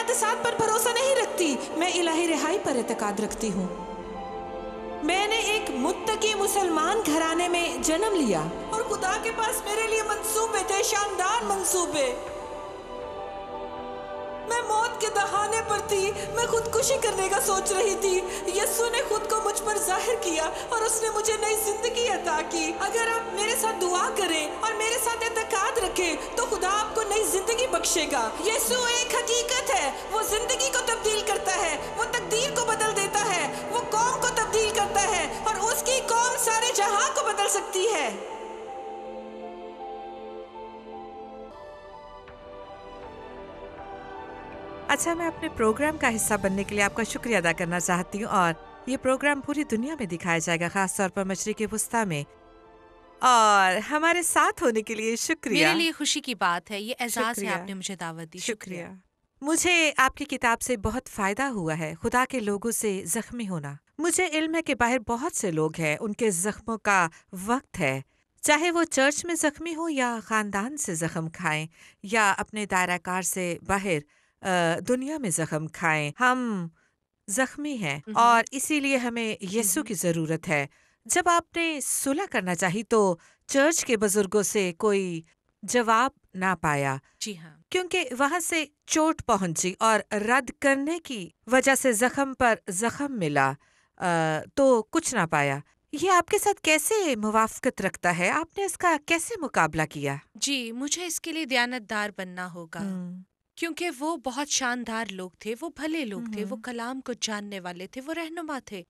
हादसात पर भरोसा नहीं रखती मैं इलाही रिहाई पर एतकाद रखती हूँ मैंने एक मुत्तकी मुसलमान घराने में जन्म लिया और खुदा के पास मेरे लिए मंसूबे थे शानदार मंसूबे आपके दहाने पर थी मैं खुदकुशी करने का सोच रही थी यस्सु ने खुद को मुझ पर जाहिर किया और उसने मुझे नई जिंदगी अता की अगर आप मेरे साथ दुआ करें और मेरे साथ एतकाद रखें तो खुदा आपको नई जिंदगी बख्शेगा यस्सु एक हकीकत है वो जिंदगी को तब्दील करता है वो तकदीर को बदल देता है वो कौम को तब्दील करता है और उसकी कौम सारे जहाँ को बदल सकती है अच्छा मैं अपने प्रोग्राम का हिस्सा बनने के लिए आपका शुक्रिया अदा करना चाहती हूँ और ये प्रोग्राम पूरी दुनिया में दिखाया जाएगा खास तौर पर मछली के पुस्ता में और हमारे साथ होने के लिए शुक्रिया मेरे लिए खुशी की बात है ये एजाज है आपने मुझे दावत दी शुक्रिया मुझे आपकी किताब से बहुत फ़ायदा हुआ है खुदा के लोगों से ज़ख्मी होना मुझे इल्म है कि बाहर बहुत से लोग हैं उनके ज़ख्मों का वक्त है चाहे वो चर्च में ज़ख्मी हो या ख़ानदान से ज़ख्म खाएं या अपने दायरा कार से बाहर दुनिया में जख्म खाएं हम जख्मी हैं हम्म। और इसीलिए हमें यीशु हम्म। की ज़रूरत है जब आपने सुलह करना चाहिए तो चर्च के बुजुर्गों से कोई जवाब ना पाया जी हाँ क्योंकि वहां से चोट पहुंची और रद्द करने की वजह से जख्म पर जख्म मिला आ, तो कुछ ना पाया ये आपके साथ कैसे मुवाफकत रखता है आपने इसका कैसे मुकाबला किया जी मुझे इसके लिए दयानतदार बनना होगा हम्म। क्योंकि वो बहुत शानदार लोग थे वो भले लोग थे वो हम्म। कलाम को जानने वाले थे वो रहनुमा थे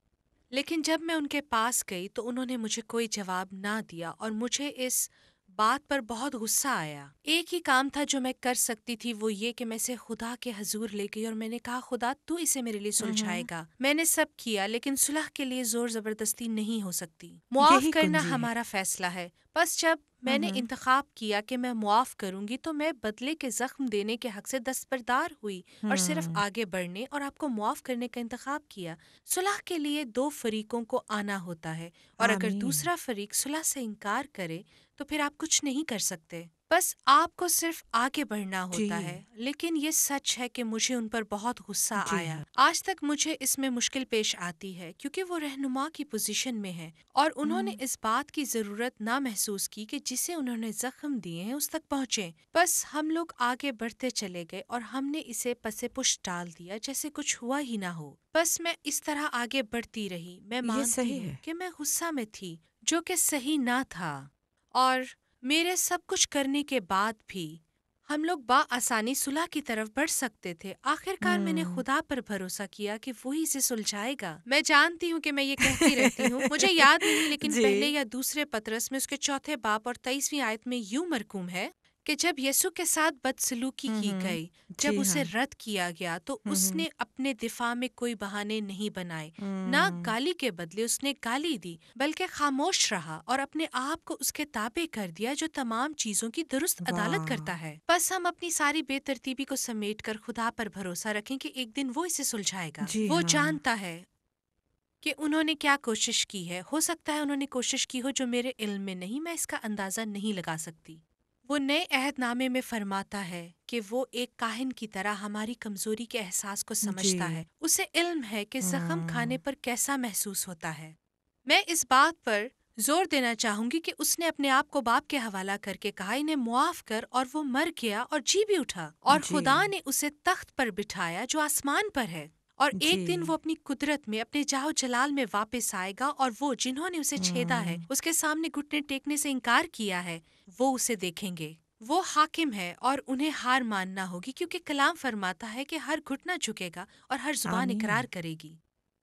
लेकिन जब मैं उनके पास गई तो उन्होंने मुझे कोई जवाब ना दिया और मुझे इस बात पर बहुत गुस्सा आया एक ही काम था जो मैं कर सकती थी वो ये कि मैं इसे खुदा के हजूर ले गई और मैंने कहा खुदा तू इसे मेरे लिए हम्म, हम्म। सुलझाएगा मैंने सब किया लेकिन सुलह के लिए जोर जबरदस्ती नहीं हो सकती मुआफ करना हमारा फैसला है बस जब मैंने इंतखाब किया कि मैं मुआफ़ करूंगी तो मैं बदले के ज़ख्म देने के हक से दस्तबरदार हुई और सिर्फ आगे बढ़ने और आपको मुआफ़ करने का इंतखाब किया सुलह के लिए दो फरीकों को आना होता है और अगर दूसरा फरीक सुलह से इनकार करे तो फिर आप कुछ नहीं कर सकते बस आपको सिर्फ आगे बढ़ना होता है लेकिन ये सच है कि मुझे उन पर बहुत गुस्सा आया आज तक मुझे इसमें मुश्किल पेश आती है क्योंकि वो रहनुमा की पोजीशन में है और उन्होंने हम्म। इस बात की जरूरत ना महसूस की कि जिसे उन्होंने जख्म दिए हैं उस तक पहुँचे बस हम लोग आगे बढ़ते चले गए और हमने इसे पसे पुश डाल दिया जैसे कुछ हुआ ही ना हो बस मैं इस तरह आगे बढ़ती रही मैं मानती हूँ कि मैं गुस्सा में थी जो कि सही ना था और मेरे सब कुछ करने के बाद भी हम लोग आसानी सुलह की तरफ बढ़ सकते थे आखिरकार मैंने हम्म। खुदा पर भरोसा किया कि वो ही इसे सुलझाएगा मैं जानती हूँ कि मैं ये कहती रहती हूँ मुझे याद नहीं लेकिन पहले या दूसरे पत्रस में उसके चौथे बाप और तेईसवीं आयत में यूं मरकूम है कि जब यीशु के साथ बदसलूकी की गई जब उसे हाँ। रद्द किया गया तो उसने अपने दिफा में कोई बहाने नहीं बनाए ना गाली के बदले उसने गाली दी बल्कि खामोश रहा और अपने आप को उसके ताबे कर दिया जो तमाम चीजों की दुरुस्त अदालत करता है बस हम अपनी सारी बेतरतीबी को समेट कर खुदा पर भरोसा रखें कि एक दिन वो इसे सुलझाएगा वो हाँ। जानता है कि उन्होंने क्या कोशिश की है हो सकता है उन्होंने कोशिश की हो जो मेरे इल्म में नहीं मैं इसका अंदाज़ा नहीं लगा सकती वो नए अहदनामे में फरमाता है कि वो एक काहिन की तरह हमारी कमजोरी के एहसास को समझता है उसे इल्म है कि जख्म हाँ। खाने पर कैसा महसूस होता है मैं इस बात पर जोर देना चाहूंगी कि उसने अपने आप को बाप के हवाला करके कहा इन्हें मुआफ कर और वो मर गया और जी भी उठा और खुदा ने उसे तख्त पर बिठाया जो आसमान पर है और एक दिन वो अपनी कुदरत में अपने जाओ जलाल में वापस आएगा और वो जिन्होंने उसे छेदा है हाँ। उसके सामने घुटने टेकने से इनकार किया है वो उसे देखेंगे वो हाकिम है और उन्हें हार मानना होगी क्योंकि कलाम फरमाता है कि हर घुटना झुकेगा और हर जुबान इकरार करेगी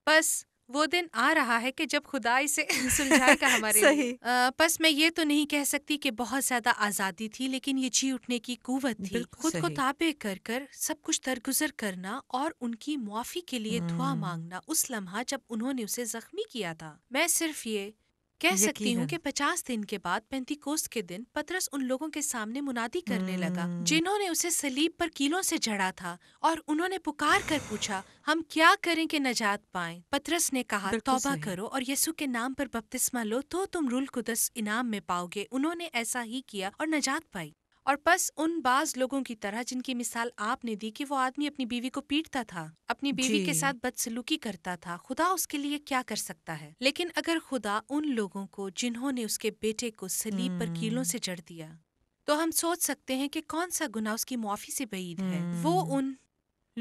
बस वो दिन आ रहा है कि जब खुदा इसे सुलझाएगा हमारे सही आ, बस मैं ये तो नहीं कह सकती कि बहुत ज्यादा आजादी थी लेकिन ये जी उठने की कुवत थी खुद को ताबे कर कर सब कुछ दरगुजर करना और उनकी मुआफी के लिए दुआ हम्म। मांगना उस लम्हा जब उन्होंने उसे जख्मी किया था मैं सिर्फ ये कह सकती हूँ कि पचास दिन के बाद पेंतिकोस्त के दिन पतरस उन लोगों के सामने मुनादी करने लगा हम्म। जिन्होंने उसे सलीब पर कीलों से जड़ा था और उन्होंने पुकार कर पूछा हम क्या करें कि नजात पाए पतरस ने कहा तौबा करो और यीशु के नाम पर बपतिस्मा लो तो तुम रूल कुदस इनाम में पाओगे उन्होंने ऐसा ही किया और नजात पाई और बस उन बाज लोगों की तरह जिनकी मिसाल आपने दी कि वो आदमी अपनी बीवी को पीटता था अपनी बीवी के साथ बदसलूकी करता था खुदा उसके लिए क्या कर सकता है लेकिन अगर खुदा उन लोगों को जिन्होंने उसके बेटे को सलीब पर कीलों से हम्म। जड़ दिया तो हम सोच सकते हैं कि कौन सा गुना उसकी मुआफी से बईद है वो हम्म। उन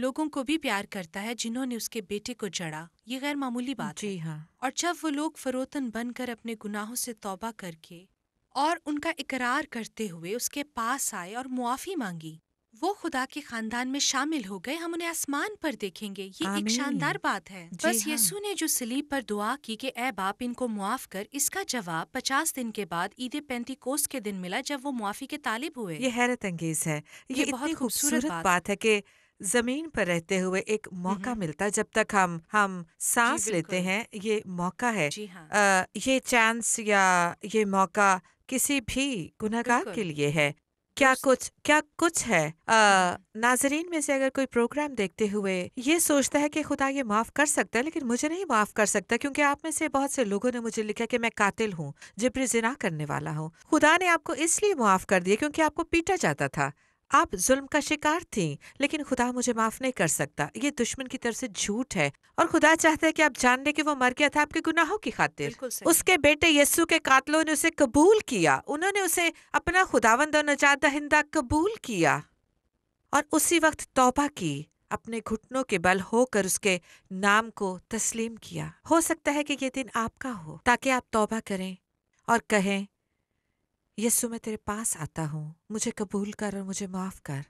लोगों को भी प्यार करता है जिन्होंने उसके बेटे को जड़ा ये गैर मामूली बात जी है हाँ। और जब वो लोग फरोतन बनकर अपने गुनाहों से तौबा करके और उनका इकरार करते हुए उसके पास आए और मुआफ़ी मांगी वो खुदा के खानदान में शामिल हो गए हम उन्हें आसमान पर देखेंगे ये एक शानदार बात है बस हाँ। ने जो सलीब पर दुआ की कि ए बाप इनको मुआफ कर इसका जवाब पचास दिन के बाद ईद कोस के दिन मिला जब वो मुआफी के तालिब हुए ये हैरत अंगेज है ये, ये बहुत खूबसूरत बात, बात है कि जमीन पर रहते हुए एक मौका मिलता है जब तक हम हम सांस लेते हैं ये मौका है हाँ। आ, ये चांस या ये मौका किसी भी गुनागार के लिए है क्या कुछ क्या कुछ है आ, नाजरीन में से अगर कोई प्रोग्राम देखते हुए ये सोचता है कि खुदा ये माफ कर सकता है लेकिन मुझे नहीं माफ कर सकता क्योंकि आप में से बहुत से लोगों ने मुझे लिखा कि मैं कातिल हूँ जिब्री जिना करने वाला हूँ खुदा ने आपको इसलिए माफ कर दिया क्योंकि आपको पीटा जाता था आप जुल्म का शिकार थीं लेकिन खुदा मुझे माफ नहीं कर सकता ये दुश्मन की तरफ से झूठ है और खुदा चाहता है कि आप जान लें कि वो मर गया था आपके गुनाहों की खातिर उसके बेटे यस्सु के कातलों ने उसे कबूल किया उन्होंने उसे अपना खुदावंद और नजात दहिंदा कबूल किया और उसी वक्त तौबा की अपने घुटनों के बल होकर उसके नाम को तस्लीम किया हो सकता है कि ये दिन आपका हो ताकि आप तौबा करें और कहें यस्सु मैं तेरे पास आता हूँ मुझे कबूल कर और मुझे माफ़ कर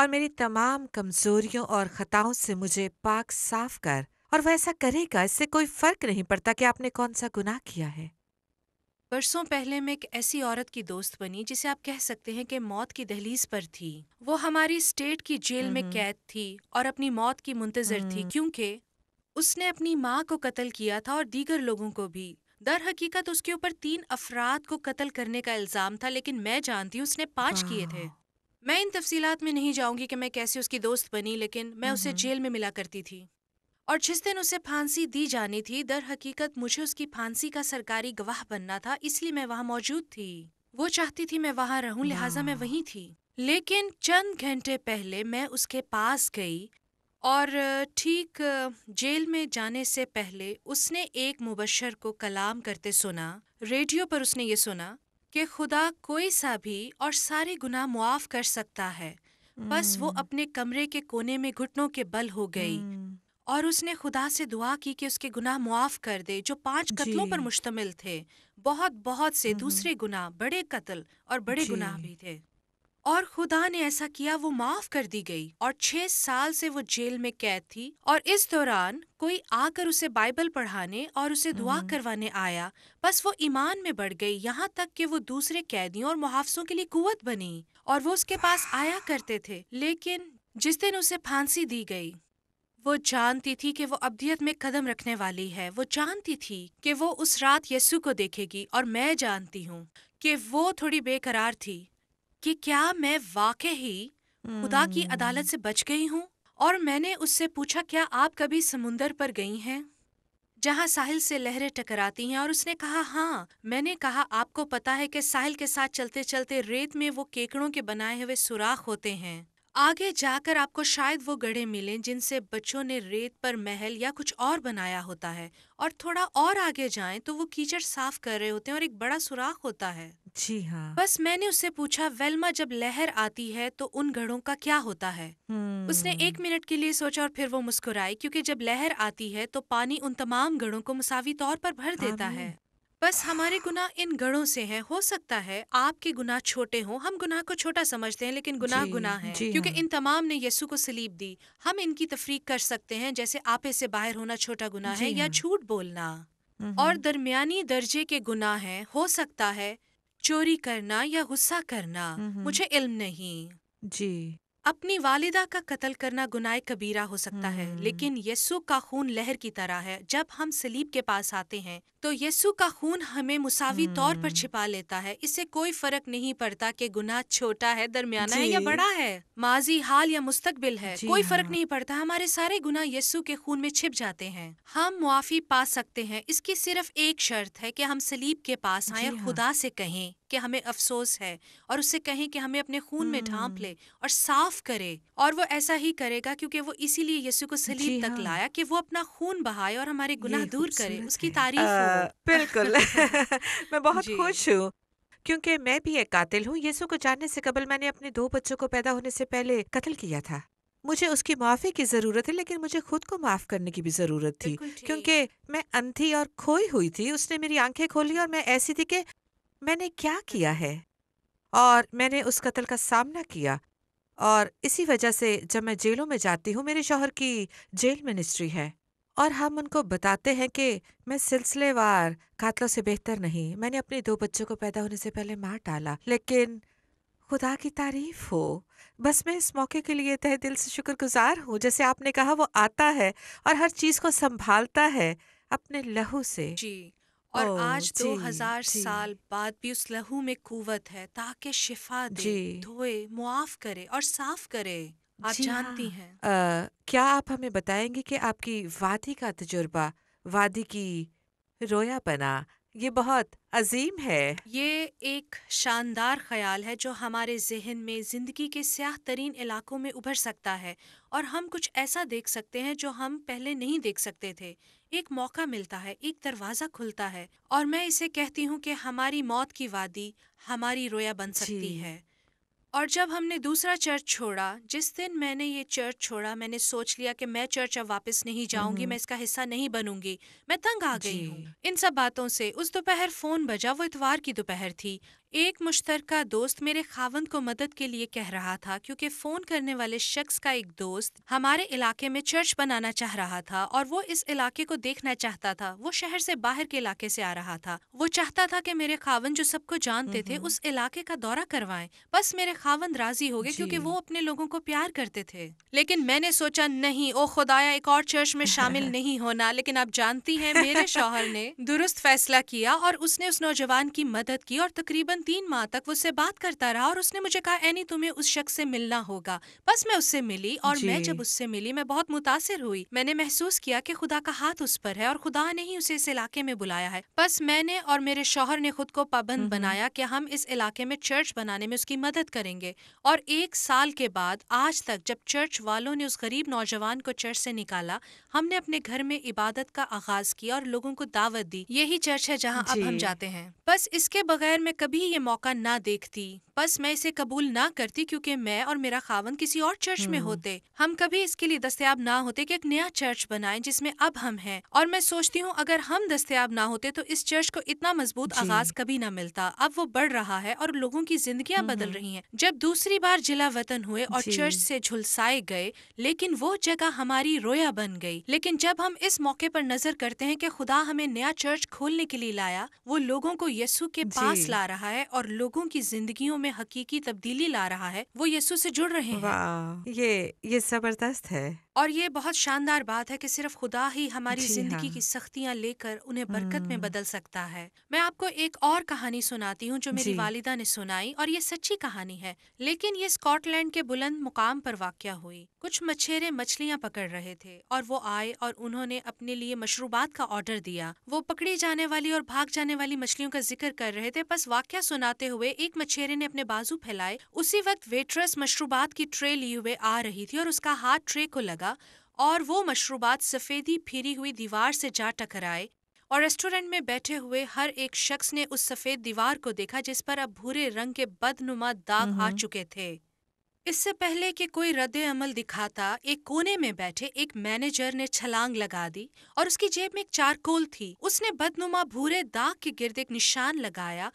और मेरी तमाम कमजोरियों और खताओं से मुझे पाक साफ कर और वह ऐसा करेगा इससे कोई फर्क नहीं पड़ता कि आपने कौन सा गुनाह किया है बरसों पहले मैं एक ऐसी औरत की दोस्त बनी जिसे आप कह सकते हैं कि मौत की दहलीज पर थी वो हमारी स्टेट की जेल में हम्म। कैद थी और अपनी मौत की मुंतजर थी हम्म। क्योंकि उसने अपनी माँ को कत्ल किया था और दीगर लोगों को भी दर हकीकत उसके ऊपर तीन अफराद को कत्ल करने का इल्ज़ाम था लेकिन मैं जानती हूँ उसने पाँच किए थे हाँ। मैं इन तफसीलात में नहीं जाऊंगी कि मैं कैसे उसकी दोस्त बनी लेकिन मैं उसे जेल में मिला करती थी और जिस दिन उसे फांसी दी जानी थी दर हकीकत मुझे उसकी फांसी का सरकारी गवाह बनना था इसलिए मैं वहाँ मौजूद थी वो चाहती थी मैं वहाँ रहूँ लिहाजा मैं हाँ। वहीं थी लेकिन चंद घंटे पहले मैं उसके पास गई और ठीक जेल में जाने से पहले उसने एक मुबशर को कलाम करते सुना रेडियो पर उसने ये सुना कि खुदा कोई सा भी और सारे गुनाह मुआफ कर सकता है बस वो हम्म। अपने कमरे के कोने में घुटनों के बल हो गई हम्म। और उसने खुदा से दुआ की कि उसके गुनाह मुआफ कर दे जो पांच कत्लों पर मुश्तमिल थे बहुत बहुत से हम्म, दूसरे गुनाह बड़े कत्ल और बड़े गुनाह भी थे और खुदा ने ऐसा किया वो माफ कर दी गई और छह साल से वो जेल में कैद थी और इस दौरान कोई आकर उसे बाइबल पढ़ाने और उसे दुआ हम्म। करवाने आया बस वो ईमान में बढ़ गई यहाँ तक कि वो दूसरे कैदियों और मुहावसों के लिए कुत बनी और वो उसके पास आया करते थे लेकिन जिस दिन उसे फांसी दी गई वो जानती थी कि वो अबियत में कदम रखने वाली है वो जानती थी कि वो उस रात यस्सु को देखेगी और मैं जानती हूँ कि वो थोड़ी बेकरार थी कि क्या मैं वाकई ही खुदा की अदालत से बच गई हूँ और मैंने उससे पूछा क्या आप कभी समुंदर पर गई हैं जहाँ साहिल से लहरें टकराती हैं और उसने कहा हाँ मैंने कहा आपको पता है कि साहिल के साथ चलते चलते रेत में वो केकड़ों के बनाए हुए सुराख होते हैं आगे जाकर आपको शायद वो गढ़े मिलें जिनसे बच्चों ने रेत पर महल या कुछ और बनाया होता है और थोड़ा और आगे जाएं तो वो कीचड़ साफ कर रहे होते हैं और एक बड़ा सुराख होता है जी हाँ बस मैंने उससे पूछा वेलमा जब लहर आती है तो उन घड़ों का क्या होता है हम्म। उसने एक मिनट के लिए सोचा और फिर वो मुस्कुराई क्योंकि जब लहर आती है तो पानी उन तमाम घड़ों को मुसावी तौर पर भर देता है बस हमारे गुनाह इन गणों से हैं हो सकता है आपके गुनाह छोटे हों हम गुनाह को छोटा समझते हैं लेकिन गुनाह गुनाह है क्योंकि हाँ। इन तमाम ने यीशु को सलीब दी हम इनकी तफरीक कर सकते हैं जैसे आपे से बाहर होना छोटा गुनाह है या हाँ। झूठ बोलना हम्म, और हम्म। दरमियानी दर्जे के गुनाह है हो सकता है चोरी करना या गुस्सा करना हम्म, मुझे इल्म नहीं जी अपनी वालिदा का कत्ल करना गुनाह कबीरा हो सकता है हम्म, हम्म। लेकिन यस्सु का खून लहर की तरह है जब हम सलीब के पास आते हैं तो यस्सु का खून हमें मुसावी तौर पर हम्म। छिपा लेता है इससे कोई फर्क नहीं पड़ता कि गुनाह छोटा है दरमियाना है या बड़ा है माजी हाल या मुस्तकबिल है कोई फर्क हाँ। नहीं पड़ता हमारे सारे गुनाह यस्सु के खून में छिप जाते हैं हम मुआफ़ी पा सकते हैं इसकी सिर्फ एक शर्त है कि हम सलीब के पास आए और हाँ। खुदा से कहें कि हमें अफसोस है और उससे कहें कि हमें अपने खून में ढांप हम्म। ले और साफ करे और वो ऐसा ही करेगा क्योंकि वो इसीलिए यीशु को सलीब तक हाँ। लाया कि वो अपना खून बहाए और हमारे गुनाह दूर करे उसकी तारीफ बिल्कुल मैं बहुत खुश हूँ क्योंकि मैं भी एक कातिल हूँ यीशु को जानने से कबल मैंने अपने दो बच्चों को पैदा होने से पहले कत्ल किया था मुझे उसकी माफ़ी की ज़रूरत है लेकिन मुझे खुद को माफ़ करने की भी ज़रूरत थी क्योंकि मैं अंधी और खोई हुई थी उसने मेरी आंखें खोली और मैं ऐसी थी कि मैंने क्या किया है और मैंने उस कत्ल का सामना किया और इसी वजह से जब मैं जेलों में जाती हूँ मेरे शोहर की जेल मिनिस्ट्री है और हम उनको बताते हैं कि मैं सिलसिलेवार कातलों से बेहतर नहीं मैंने अपने दो बच्चों को पैदा होने से पहले मार डाला लेकिन खुदा की तारीफ हो बस मैं इस मौके के लिए तह दिल से शुक्रगुजार हूँ जैसे आपने कहा वो आता है और हर चीज़ को संभालता है अपने लहू से जी और ओ, आज दो हजार साल बाद भी उस लहू में कुवत है ताकि शिफा दे धोए मुआफ करे और साफ करे आप जानती हाँ। हैं क्या आप हमें बताएंगे कि आपकी वादी का तजुर्बा वादी की रोया बना ये बहुत अजीम है ये एक शानदार ख्याल है जो हमारे जहन में ज़िंदगी के स्याह तरीन इलाकों में उभर सकता है और हम कुछ ऐसा देख सकते हैं जो हम पहले नहीं देख सकते थे एक मौका मिलता है एक दरवाजा खुलता है और मैं इसे कहती हूँ कि हमारी मौत की वादी हमारी रोया बन सकती है और जब हमने दूसरा चर्च छोड़ा जिस दिन मैंने ये चर्च छोड़ा मैंने सोच लिया कि मैं चर्च अब वापस नहीं जाऊंगी हम्म। मैं इसका हिस्सा नहीं बनूंगी मैं तंग आ गई हूँ इन सब बातों से उस दोपहर फोन बजा वो इतवार की दोपहर थी एक मुश्तरका दोस्त मेरे खावंद को मदद के लिए कह रहा था क्योंकि फ़ोन करने वाले शख्स का एक दोस्त हमारे इलाके में चर्च बनाना चाह रहा था और वो इस इलाके को देखना चाहता था वो शहर से बाहर के इलाके से आ रहा था वो चाहता था कि मेरे खावंद जो सबको जानते थे हम्म। उस इलाके का दौरा करवाएं बस मेरे खावंद राजी हो गए क्योंकि वो अपने लोगों को प्यार करते थे लेकिन मैंने सोचा नहीं ओ खुदाया एक और चर्च में शामिल नहीं होना लेकिन आप जानती है मेरे शोहर ने दुरुस्त फैसला किया और उसने उस नौजवान की मदद की और तकरीबन तीन माह तक उससे बात करता रहा और उसने मुझे कहा एनी तुम्हें उस शख्स से मिलना होगा बस मैं उससे मिली और मैं जब उससे मिली मैं बहुत मुतासर हुई मैंने महसूस किया कि खुदा का हाथ उस पर है और खुदा ने ही उसे इस इलाके में बुलाया है बस मैंने और मेरे शोहर ने खुद को पाबंद बनाया कि हम इस इलाके में चर्च बनाने में उसकी मदद करेंगे और एक साल के बाद आज तक जब चर्च वालों ने उस गरीब नौजवान को चर्च से निकाला हमने अपने घर में इबादत का आगाज किया और लोगों को दावत दी यही चर्च है जहाँ अब हम जाते हैं बस इसके बगैर मैं कभी ये मौका ना देखती बस मैं इसे कबूल ना करती क्योंकि मैं और मेरा खावन किसी और चर्च में हम्म। होते हम कभी इसके लिए दस्तयाब ना होते कि एक नया चर्च बनाए जिसमें अब हम हैं और मैं सोचती हूँ अगर हम दस्तियाब ना होते तो इस चर्च को इतना मजबूत आगाज कभी ना मिलता अब वो बढ़ रहा है और लोगों की जिंदगी बदल हम्म। रही है जब दूसरी बार जिला वतन हुए और चर्च से झुलसाए गए लेकिन वो जगह हमारी रोया बन गई लेकिन जब हम इस मौके पर नजर करते हैं कि खुदा हमें नया चर्च खोलने के लिए लाया वो लोगों को यस्सू के पास ला रहा है है और लोगों की जिंदगियों में हकीकी तब्दीली ला रहा है वो यीशु से जुड़ रहे हैं ये ये जबरदस्त है और ये बहुत शानदार बात है कि सिर्फ खुदा ही हमारी जिंदगी हाँ। की सख्तियां लेकर उन्हें बरकत में हम्म। बदल सकता है मैं आपको एक और कहानी सुनाती हूँ जो मेरी वालिदा ने सुनाई और ये सच्ची कहानी है लेकिन ये स्कॉटलैंड के बुलंद मुकाम पर वाक़ हुई कुछ मछेरे मछलियां पकड़ रहे थे और वो आए और उन्होंने अपने लिए मशरूबात का ऑर्डर दिया वो पकड़ी जाने वाली और भाग जाने वाली मछलियों का जिक्र कर रहे थे बस वाक्य सुनाते हुए एक मछेरे ने अपने बाजू फैलाए उसी वक्त वेट्रेस मशरूबात की ट्रे लिए हुए आ रही थी और उसका हाथ ट्रे को लगा और वो मशरूबात सफ़ेदी फिरी हुई दीवार से जा टकराए और रेस्टोरेंट में बैठे हुए हर एक शख्स ने उस सफ़ेद दीवार को देखा जिस पर अब भूरे रंग के बदनुमा दाग आ चुके थे इससे पहले कि कोई रद्द अमल दिखाता एक कोने में बैठे एक मैनेजर ने छलांग लगा दी और उसकी जेब में एक चारकोल थी उसने बदनुमा भूरे दाग के गिर्द एक निशान लगाया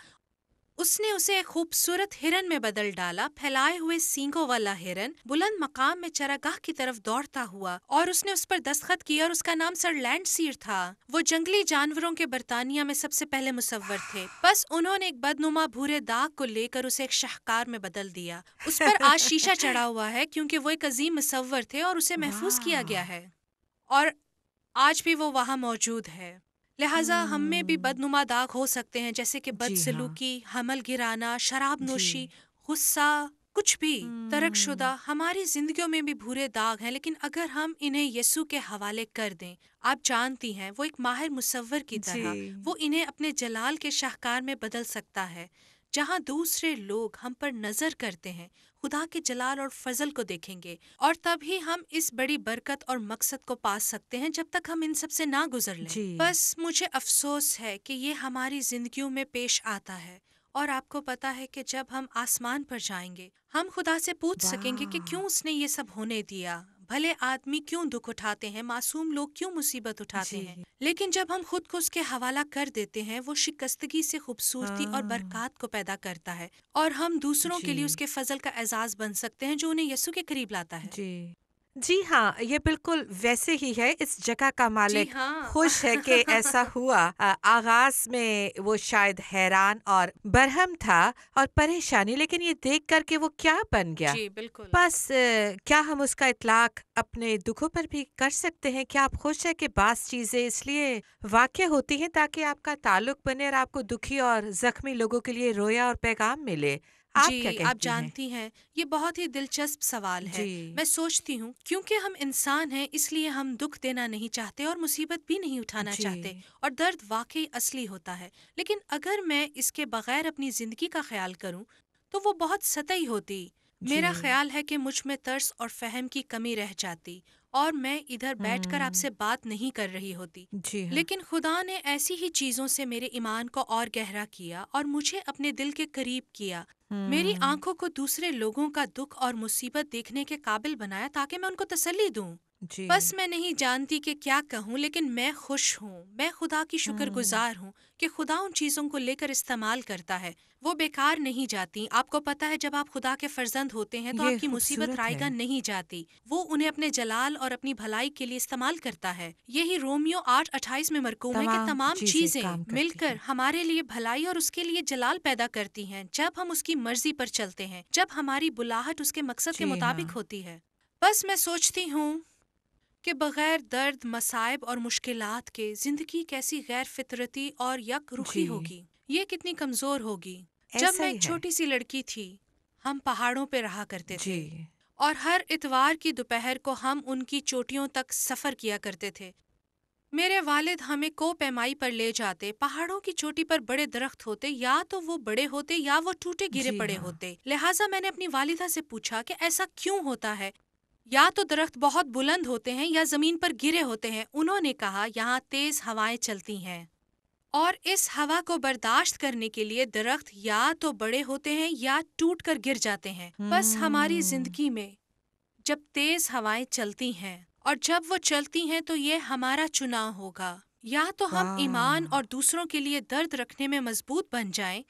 उसने उसे एक खूबसूरत हिरन में बदल डाला फैलाए हुए सींगों वाला हिरन बुलंद मकाम में चरागाह की तरफ दौड़ता हुआ और उसने उस पर दस्तखत किया और उसका नाम सर लैंड सीर था वो जंगली जानवरों के बरतानिया में सबसे पहले मुसवर थे बस उन्होंने एक बदनुमा भूरे दाग को लेकर उसे एक शाहकार में बदल दिया उस पर आज शीशा चढ़ा हुआ है क्योंकि वो एक अजीम मुसवर थे और उसे महफूज किया गया है और आज भी वो वहाँ मौजूद है लिहाजा हम में भी बदनुमा दाग हो सकते हैं जैसे कि हाँ। बदसलूकी हमल गिराना शराब नोशी गुस्सा कुछ भी तरकशुदा हम्म। हमारी जिंदगियों में भी भूरे दाग हैं लेकिन अगर हम इन्हें यसु के हवाले कर दें आप जानती हैं वो एक माहिर मुसवर की तरह वो इन्हें अपने जलाल के शाहकार में बदल सकता है जहाँ दूसरे लोग हम पर नजर करते हैं खुदा के जलाल और फजल को देखेंगे और तभी हम इस बड़ी बरकत और मकसद को पा सकते हैं जब तक हम इन सब से ना गुजर लें बस मुझे अफसोस है कि ये हमारी जिंदगी में पेश आता है और आपको पता है कि जब हम आसमान पर जाएंगे हम खुदा से पूछ सकेंगे कि क्यों उसने ये सब होने दिया भले आदमी क्यों दुख उठाते हैं मासूम लोग क्यों मुसीबत उठाते हैं लेकिन जब हम खुद को उसके हवाला कर देते हैं वो शिकस्तगी से खूबसूरती और हाँ। बरकत को पैदा करता है और हम दूसरों के लिए उसके फजल का एजाज बन सकते हैं जो उन्हें यसु के करीब लाता है जी हाँ, ये बिल्कुल वैसे ही है, इस जगह का मालिक हाँ। खुश है कि ऐसा हुआ। आगाज़ में वो शायद हैरान और बरहम था और परेशानी, लेकिन ये देख कर के वो क्या बन गया। जी, बिल्कुल। बस क्या हम उसका इतलाक अपने दुखों पर भी कर सकते हैं? क्या आप खुश है कि बास चीज़ें इसलिए वाक़ होती हैं ताकि आपका ताल्लुक बने और आपको दुखी और ज़ख्मी लोगों के लिए रोया और पैगाम मिले? आप जी, क्या कहती आप जानती हैं? ये बहुत ही दिलचस्प सवाल है मैं सोचती हूँ क्योंकि हम इंसान हैं इसलिए हम दुख देना नहीं चाहते और मुसीबत भी नहीं उठाना चाहते और दर्द वाकई असली होता है लेकिन अगर मैं इसके बगैर अपनी जिंदगी का ख्याल करूँ तो वो बहुत सतही होती मेरा ख्याल है कि मुझ में तर्स और फहम की कमी रह जाती और मैं इधर बैठकर हम्म। आपसे बात नहीं कर रही होती जी हाँ। लेकिन खुदा ने ऐसी ही चीज़ों से मेरे ईमान को और गहरा किया और मुझे अपने दिल के करीब किया मेरी हम्म। आंखों को दूसरे लोगों का दुख और मुसीबत देखने के काबिल बनाया ताकि मैं उनको तसल्ली दूं जी बस मैं नहीं जानती कि क्या कहूँ लेकिन मैं खुश हूँ मैं खुदा की शुक्र गुजार हम्म। हूँ कि खुदा उन चीज़ों को लेकर इस्तेमाल करता है वो बेकार नहीं जाती आपको पता है जब आप खुदा के फर्जंद होते हैं तो आपकी मुसीबत रायगा नहीं जाती वो उन्हें अपने जलाल और अपनी भलाई के लिए इस्तेमाल करता है यही रोमियो आठ अट्ठाईस में मरकूम है कि तमाम चीजें मिलकर हमारे लिए भलाई और उसके लिए जलाल पैदा करती हैं जब हम उसकी मर्जी पर चलते हैं जब हमारी बुलाहट उसके मकसद के हाँ। मुताबिक होती है बस मैं सोचती हूँ कि बगैर दर्द मसायब और मुश्किल के ज़िंदगी कैसी गैर फितरती और यक रुखी होगी ये कितनी कमज़ोर होगी जब मैं एक छोटी सी लड़की थी हम पहाड़ों पर रहा करते थे और हर इतवार की दोपहर को हम उनकी चोटियों तक सफ़र किया करते थे मेरे वालिद हमें को पैमाई पर ले जाते पहाड़ों की चोटी पर बड़े दरख्त होते या तो वो बड़े होते या वो टूटे गिरे पड़े होते लिहाजा मैंने अपनी वालिदा से पूछा कि ऐसा क्यों होता है या तो दरख्त बहुत बुलंद होते हैं या जमीन पर गिरे होते हैं उन्होंने कहा यहाँ तेज हवाएं चलती हैं और इस हवा को बर्दाश्त करने के लिए दरख्त या तो बड़े होते हैं या टूट कर गिर जाते हैं बस हमारी हम्म। जिंदगी में जब तेज हवाएं चलती हैं और जब वो चलती हैं तो ये हमारा चुनाव होगा या तो हम ईमान और दूसरों के लिए दर्द रखने में मजबूत बन जाएं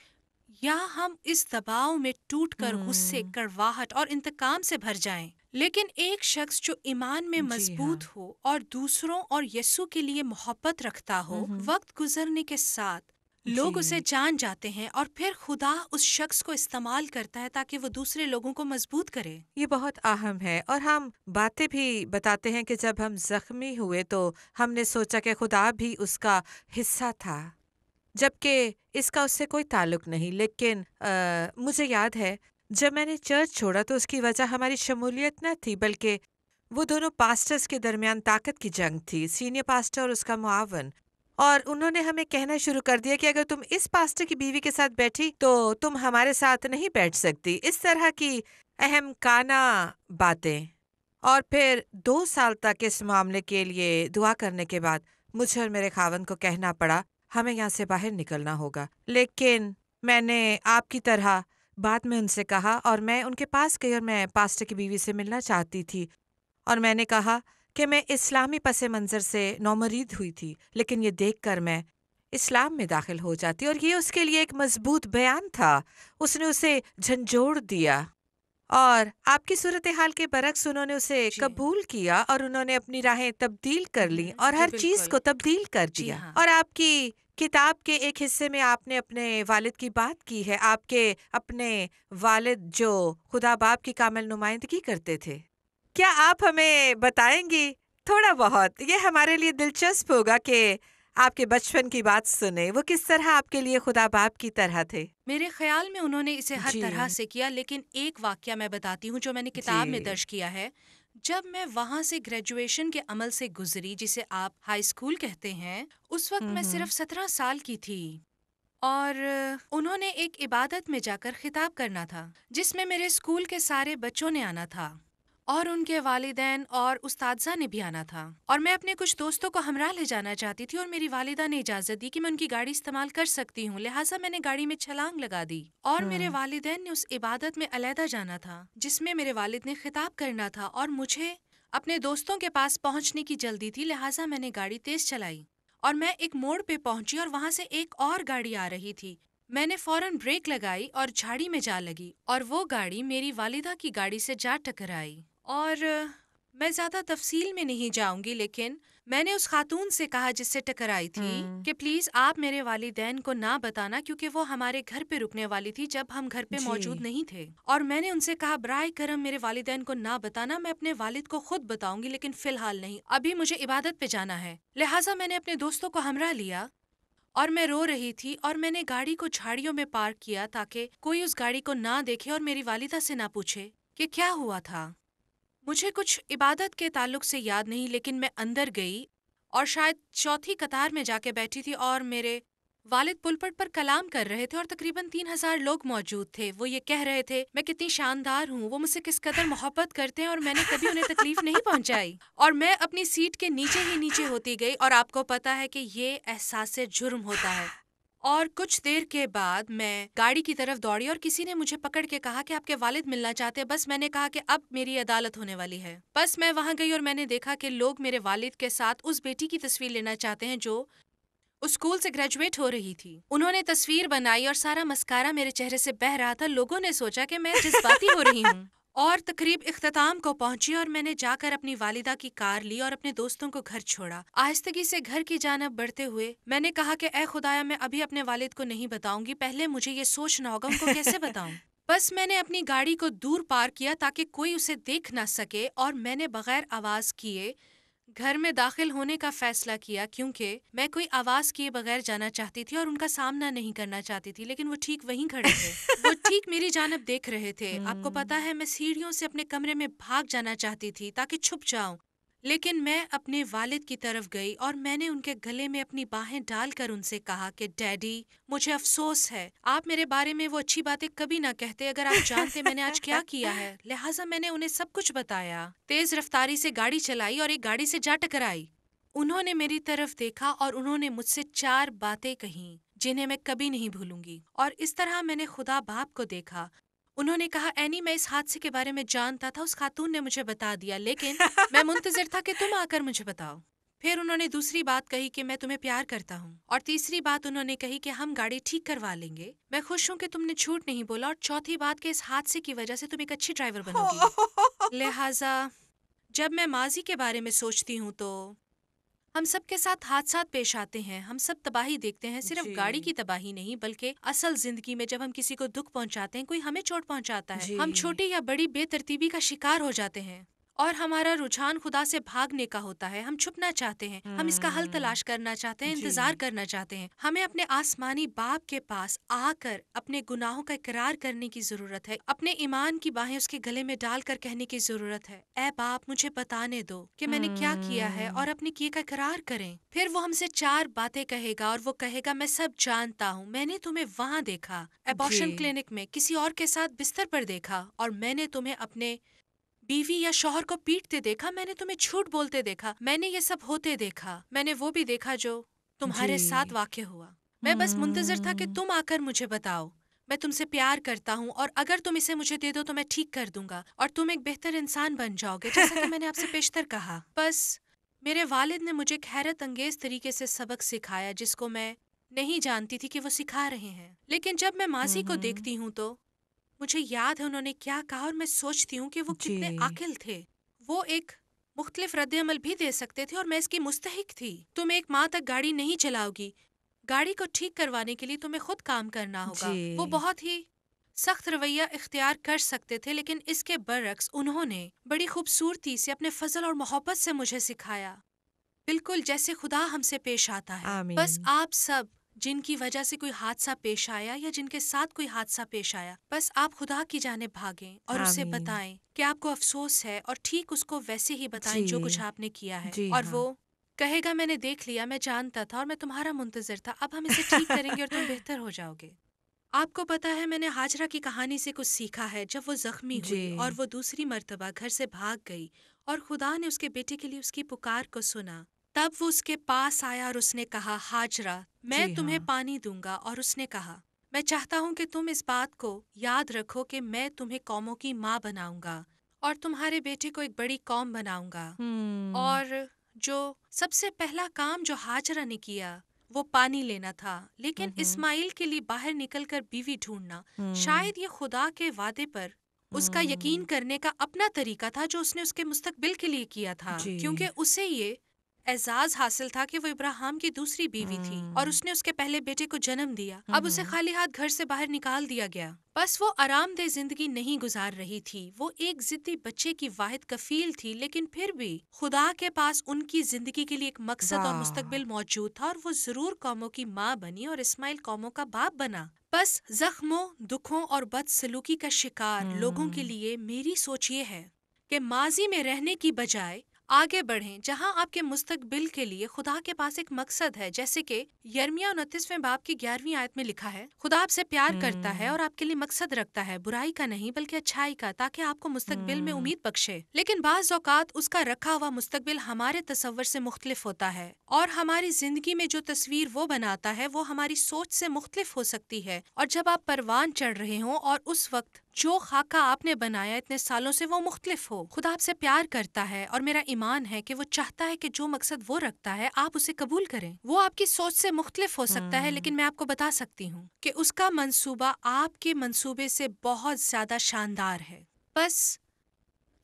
या हम इस दबाव में टूट कर गुस्से हम्म। कड़वाहट और इंतकाम से भर जाएं लेकिन एक शख्स जो ईमान में मजबूत हाँ। हो और दूसरों और यसु के लिए मोहब्बत रखता हो वक्त गुजरने के साथ लोग उसे जान जाते हैं और फिर खुदा उस शख्स को इस्तेमाल करता है ताकि वो दूसरे लोगों को मजबूत करे ये बहुत अहम है और हम बातें भी बताते हैं कि जब हम जख्मी हुए तो हमने सोचा कि खुदा भी उसका हिस्सा था जबकि इसका उससे कोई ताल्लुक नहीं लेकिन आ, मुझे याद है जब मैंने चर्च छोड़ा तो उसकी वजह हमारी शमूलियत न थी बल्कि वो दोनों पास्टर्स के दरमियान ताकत की जंग थी सीनियर पास्टर और उसका मुआवन और उन्होंने हमें कहना शुरू कर दिया कि अगर तुम इस पास्टर की बीवी के साथ बैठी तो तुम हमारे साथ नहीं बैठ सकती इस तरह की अहम काना बातें और फिर दो साल तक इस मामले के लिए दुआ करने के बाद मुझे और मेरे खावन को कहना पड़ा हमें यहाँ से बाहर निकलना होगा लेकिन मैंने आपकी तरह बाद में उनसे कहा और मैं उनके पास गई और मैं पास्टर की बीवी से मिलना चाहती थी और मैंने कहा कि मैं इस्लामी पस मंज़र से नौमरीद हुई थी लेकिन ये देख कर मैं इस्लाम में दाखिल हो जाती और ये उसके लिए एक मजबूत बयान था उसने उसे झंझोड़ दिया और आपकी सूरत हाल के बरक्स उन्होंने उसे कबूल किया और उन्होंने अपनी राहें तब्दील कर ली और हर चीज को तब्दील कर दिया हाँ। और आपकी किताब के एक हिस्से में आपने अपने वालिद की बात की है आपके अपने वालिद जो खुदा बाप की कामल नुमाइंदगी करते थे क्या आप हमें बताएंगी थोड़ा बहुत ये हमारे लिए दिलचस्प होगा कि आपके बचपन की बात सुने वो किस तरह आपके लिए खुदा बाप की तरह थे मेरे ख्याल में उन्होंने इसे हर तरह से किया लेकिन एक वाक्य मैं बताती हूँ जो मैंने किताब में दर्ज किया है जब मैं वहाँ से ग्रेजुएशन के अमल से गुजरी जिसे आप हाई स्कूल कहते हैं उस वक्त मैं सिर्फ सत्रह साल की थी और उन्होंने एक इबादत में जाकर खिताब करना था जिसमें मेरे स्कूल के सारे बच्चों ने आना था और उनके वालदेन और उस्तादजा ने भी आना था और मैं अपने कुछ दोस्तों को हमरा ले जाना चाहती थी और मेरी वालिदा ने इजाज़त दी कि मैं उनकी गाड़ी इस्तेमाल कर सकती हूँ लिहाजा मैंने गाड़ी में छलांग लगा दी और हाँ। मेरे वालदेन ने उस इबादत में अलहदा जाना था जिसमें मेरे वालिद ने खिताब करना था और मुझे अपने दोस्तों के पास पहुँचने की जल्दी थी लिहाजा मैंने गाड़ी तेज़ चलाई और मैं एक मोड़ पे पहुंची और वहां से एक और गाड़ी आ रही थी मैंने फौरन ब्रेक लगाई और झाड़ी में जा लगी और वो गाड़ी मेरी वालिदा की गाड़ी से जा टकराई और मैं ज़्यादा तफसील में नहीं जाऊंगी लेकिन मैंने उस खातून से कहा जिससे टकराई थी हम्म। कि प्लीज़ आप मेरे वालदेन को ना बताना क्योंकि वो हमारे घर पे रुकने वाली थी जब हम घर पे मौजूद नहीं थे और मैंने उनसे कहा बर करम मेरे वालदेन को ना बताना मैं अपने वालिद को खुद बताऊंगी लेकिन फ़िलहाल नहीं अभी मुझे इबादत पे जाना है लिहाजा मैंने अपने दोस्तों को हमरा लिया और मैं रो रही थी और मैंने गाड़ी को झाड़ियों में पार्क किया ताकि कोई उस गाड़ी को ना देखे और मेरी वालिदा से ना पूछे कि क्या हुआ था मुझे कुछ इबादत के ताल्लुक से याद नहीं लेकिन मैं अंदर गई और शायद चौथी कतार में जाके बैठी थी और मेरे वालिद पुलपट पर कलाम कर रहे थे और तकरीबन तीन हजार लोग मौजूद थे वो ये कह रहे थे मैं कितनी शानदार हूँ वो मुझसे किस कदर मोहब्बत करते हैं और मैंने कभी उन्हें तकलीफ नहीं पहुँचाई और मैं अपनी सीट के नीचे ही नीचे होती गई और आपको पता है कि ये एहसास जुर्म होता है और कुछ देर के बाद मैं गाड़ी की तरफ दौड़ी और किसी ने मुझे पकड़ के कहा कि आपके वालिद मिलना चाहते हैं बस मैंने कहा कि अब मेरी अदालत होने वाली है बस मैं वहां गई और मैंने देखा कि लोग मेरे वालिद के साथ उस बेटी की तस्वीर लेना चाहते हैं जो उस स्कूल से ग्रेजुएट हो रही थी उन्होंने तस्वीर बनाई और सारा मस्कारा मेरे चेहरे से बह रहा था लोगों ने सोचा कि मैं जज्बाती हो रही हूँ और तकरीब अख्ताम को पहुंची और मैंने जाकर अपनी वालिदा की कार ली और अपने दोस्तों को घर छोड़ा आहिस्तगी से घर की जानब बढ़ते हुए मैंने कहा कि ए खुदाया मैं अभी अपने वालिद को नहीं बताऊंगी पहले मुझे ये सोचना होगा उनको कैसे बताऊं बस मैंने अपनी गाड़ी को दूर पार किया ताकि कोई उसे देख ना सके और मैंने बगैर आवाज़ किए घर में दाखिल होने का फैसला किया क्योंकि मैं कोई आवाज किए बगैर जाना चाहती थी और उनका सामना नहीं करना चाहती थी लेकिन वो ठीक वहीं खड़े थे वो ठीक मेरी जानब देख रहे थे आपको हम्म। पता है मैं सीढ़ियों से अपने कमरे में भाग जाना चाहती थी ताकि छुप जाऊं लेकिन मैं अपने वालिद की तरफ गई और मैंने उनके गले में अपनी बाहें डालकर उनसे कहा कि डैडी मुझे अफसोस है आप मेरे बारे में वो अच्छी बातें कभी ना कहते अगर आप जानते मैंने आज क्या किया है लिहाजा मैंने उन्हें सब कुछ बताया तेज रफ्तारी से गाड़ी चलाई और एक गाड़ी से जा टकराई उन्होंने मेरी तरफ देखा और उन्होंने मुझसे चार बातें कही जिन्हें मैं कभी नहीं भूलूंगी और इस तरह मैंने खुदा बाप को देखा उन्होंने कहा एनी मैं इस हादसे के बारे में जानता था उस खातून ने मुझे बता दिया लेकिन मैं मुंतजर था कि तुम आकर मुझे बताओ फिर उन्होंने दूसरी बात कही कि मैं तुम्हें प्यार करता हूँ और तीसरी बात उन्होंने कही कि हम गाड़ी ठीक करवा लेंगे मैं खुश हूँ कि तुमने झूठ नहीं बोला और चौथी बात कि इस हादसे की वजह से तुम एक अच्छी ड्राइवर बनोगी लिहाजा जब मैं माजी के बारे में सोचती हूँ तो हम सब के साथ हाथ साथ पेश आते हैं हम सब तबाही देखते हैं सिर्फ गाड़ी की तबाही नहीं बल्कि असल जिंदगी में जब हम किसी को दुख पहुंचाते हैं कोई हमें चोट पहुंचाता है हम छोटी या बड़ी बेतरतीबी का शिकार हो जाते हैं और हमारा रुझान खुदा से भागने का होता है हम छुपना चाहते हैं हम इसका हल तलाश करना चाहते हैं इंतजार करना चाहते हैं हमें अपने आसमानी बाप के पास आकर अपने गुनाहों का इकरार करने की जरूरत है अपने ईमान की बाहें उसके गले में डालकर कहने की जरूरत है ए बाप मुझे बताने दो कि मैंने क्या किया है हम्म। और अपने किए का इकरार करें फिर वो हमसे चार बातें कहेगा और वो कहेगा मैं सब जानता हूँ मैंने तुम्हें वहाँ देखा एबॉर्शन क्लिनिक में किसी और के साथ बिस्तर पर देखा और मैंने तुम्हें अपने बीवी या शोहर को पीटते देखा मैंने तुम्हें झूठ बोलते देखा मैंने ये सब होते देखा मैंने वो भी देखा जो तुम्हारे साथ वाक्य हुआ मैं बस मुंतजर था कि हम्म। तुम आकर मुझे बताओ मैं तुमसे प्यार करता हूँ और अगर तुम इसे मुझे दे दो तो मैं ठीक कर दूंगा और तुम एक बेहतर इंसान बन जाओगे जैसा कि मैंने आपसे पेशतर कहा बस मेरे वालिद ने मुझे एक हैरत अंगेज तरीके से सबक सिखाया जिसको मैं नहीं जानती थी कि वो सिखा रहे हैं लेकिन जब मैं माजी को हम्म। देखती हूँ तो मुझे याद है उन्होंने क्या कहा और मैं सोचती हूँ कि वो कितने आकिल थे वो एक मुख्तलिफ रद्दमल भी दे सकते थे और मैं इसकी मुस्तक थी तुम एक माह तक गाड़ी नहीं चलाओगी गाड़ी को ठीक करवाने के लिए तुम्हें खुद काम करना होगा वो बहुत ही सख्त रवैया इख्तियार कर सकते थे लेकिन इसके बरक्स उन्होंने बड़ी खूबसूरती से अपने फजल और मोहब्बत से मुझे सिखाया बिल्कुल जैसे खुदा हमसे पेश आता है बस आप सब जिनकी वजह से कोई हादसा पेश आया या जिनके साथ कोई हादसा पेश आया बस आप खुदा की जाने भागें और उसे बताएं कि आपको अफसोस है और ठीक उसको वैसे ही बताएं जो कुछ आपने किया है और हाँ। वो कहेगा मैंने देख लिया मैं जानता था और मैं तुम्हारा मुंतजर था अब हम इसे ठीक करेंगे और तुम बेहतर हो जाओगे आपको पता है मैंने हाजरा की कहानी से कुछ सीखा है जब वो जख्मी हुई और वो दूसरी मरतबा घर से भाग गई और खुदा ने उसके बेटे के लिए उसकी पुकार को सुना तब वो उसके पास आया और उसने कहा हाजरा मैं तुम्हें हाँ। पानी दूंगा और उसने कहा मैं चाहता हूं कि तुम इस बात को याद रखो कि मैं तुम्हें कौमों की माँ बनाऊंगा और तुम्हारे बेटे को एक बड़ी कौम बनाऊंगा हम्म। और जो सबसे पहला काम जो हाजरा ने किया वो पानी लेना था लेकिन इस्माइल के लिए बाहर निकलकर बीवी ढूंढना हम्म। शायद ये खुदा के वादे पर उसका यकीन हम्म। करने का अपना तरीका था जो उसने उसके मुस्तकबिल के लिए किया था क्योंकि उसे ये एजाज हासिल था कि वो इब्राहिम की दूसरी बीवी थी और हम्म। उसने उसके पहले बेटे को जन्म दिया अब हम्म, उसे हम्म। खाली हाथ घर से बाहर निकाल दिया गया बस वो आरामदेह जिंदगी नहीं गुजार रही थी वो एक जिद्दी बच्चे की वाहिद कफील थी लेकिन फिर भी खुदा के पास उनकी जिंदगी के लिए एक मकसद और मुस्तबिल मौजूद था और वो जरूर कौमों की माँ बनी और इस्माइल कौमों का बाप बना बस जख्मों दुखों और बदसलूकी का शिकार लोगों के लिए मेरी सोच ये है कि माजी में रहने की बजाय आगे बढ़ें जहां आपके मुस्तकबिल के लिए खुदा के पास एक मकसद है जैसे कि यर्मिया उनतीसवें बाप की ग्यारहवीं आयत में लिखा है खुदा आपसे प्यार करता है और हम्म। आपके लिए मकसद रखता है बुराई का नहीं बल्कि अच्छाई का ताकि आपको मुस्तकबिल में हम्म। उम्मीद बख्शे लेकिन बाज़ अवकात उसका रखा हुआ मुस्तकबिल हमारे तस्वर से मुख्तलिफ होता है और हमारी जिंदगी में जो तस्वीर वो बनाता है वो हमारी सोच से मुख्तलिफ हो सकती है और जब आप परवान चढ़ रहे हो और उस वक्त जो खाका आपने बनाया इतने सालों से वो मुख्तलिफ हो खुदा आपसे प्यार करता है और मेरा ईमान है कि वो चाहता है कि जो मकसद वो रखता है आप उसे कबूल करें वो आपकी सोच से मुख्तलिफ हो सकता है लेकिन हम्म। मैं आपको बता सकती हूँ कि उसका मनसूबा आपके मनसूबे से बहुत ज्यादा शानदार है बस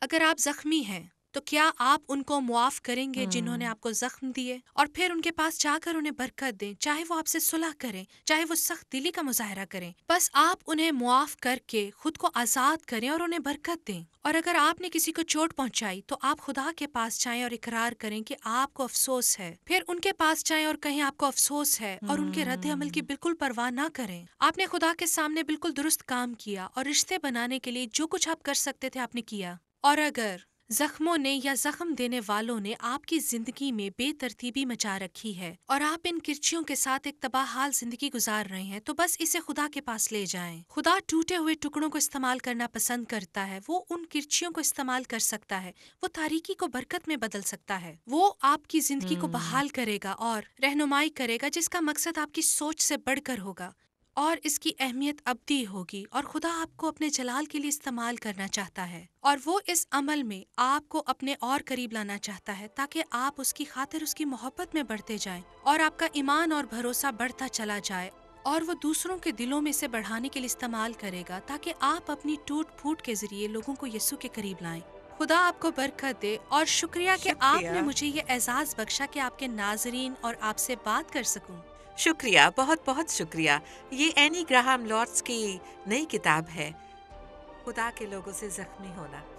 अगर आप जख्मी हैं तो क्या आप उनको मुआफ करेंगे जिन्होंने हम्म। आपको जख्म दिए और फिर उनके पास जाकर उन्हें बरकत दें चाहे वो आपसे सुलह करें चाहे वो सख्त दिली का मुजाहरा करें बस आप उन्हें मुआफ करके खुद को आज़ाद करें और उन्हें बरकत दें और अगर आपने किसी को चोट पहुंचाई तो आप खुदा के पास जाएं और इकरार करें कि आपको अफसोस है फिर उनके पास जाएं और कहें आपको अफसोस है और उनके रद्द अमल की हम्म। बिल्कुल परवाह ना करें आपने खुदा के सामने बिल्कुल दुरुस्त काम किया और रिश्ते बनाने के लिए जो कुछ आप कर सकते थे आपने किया और अगर जख्मों ने या जख्म देने वालों ने आपकी जिंदगी में बेतरतीबी मचा रखी है और आप इन किर्चियों के साथ एक तबाह हाल जिंदगी गुजार रहे हैं तो बस इसे खुदा के पास ले जाएं। खुदा टूटे हुए टुकड़ों को इस्तेमाल करना पसंद करता है वो उन किर्चियों को इस्तेमाल कर सकता है वो तारीकी को बरकत में बदल सकता है वो आपकी जिंदगी को हम्म। बहाल करेगा और रहनुमाई करेगा जिसका मकसद आपकी सोच से बढ़कर होगा और इसकी अहमियत अबदी होगी और खुदा आपको अपने जलाल के लिए इस्तेमाल करना चाहता है और वो इस अमल में आपको अपने और करीब लाना चाहता है ताकि आप उसकी खातिर उसकी मोहब्बत में बढ़ते जाए और आपका ईमान और भरोसा बढ़ता चला जाए और वो दूसरों के दिलों में से बढ़ाने के लिए इस्तेमाल करेगा ताकि आप अपनी टूट फूट के जरिए लोगों को यीशु के करीब लाएं खुदा आपको बरकत दे और शुक्रिया, शुक्रिया। कि आपने मुझे ये एजाज़ बख्शा कि आपके नाजरीन और आपसे बात कर सकूं शुक्रिया बहुत बहुत शुक्रिया ये एनी ग्राहम लॉर्ड्स की नई किताब है खुदा के लोगों से जख्मी होना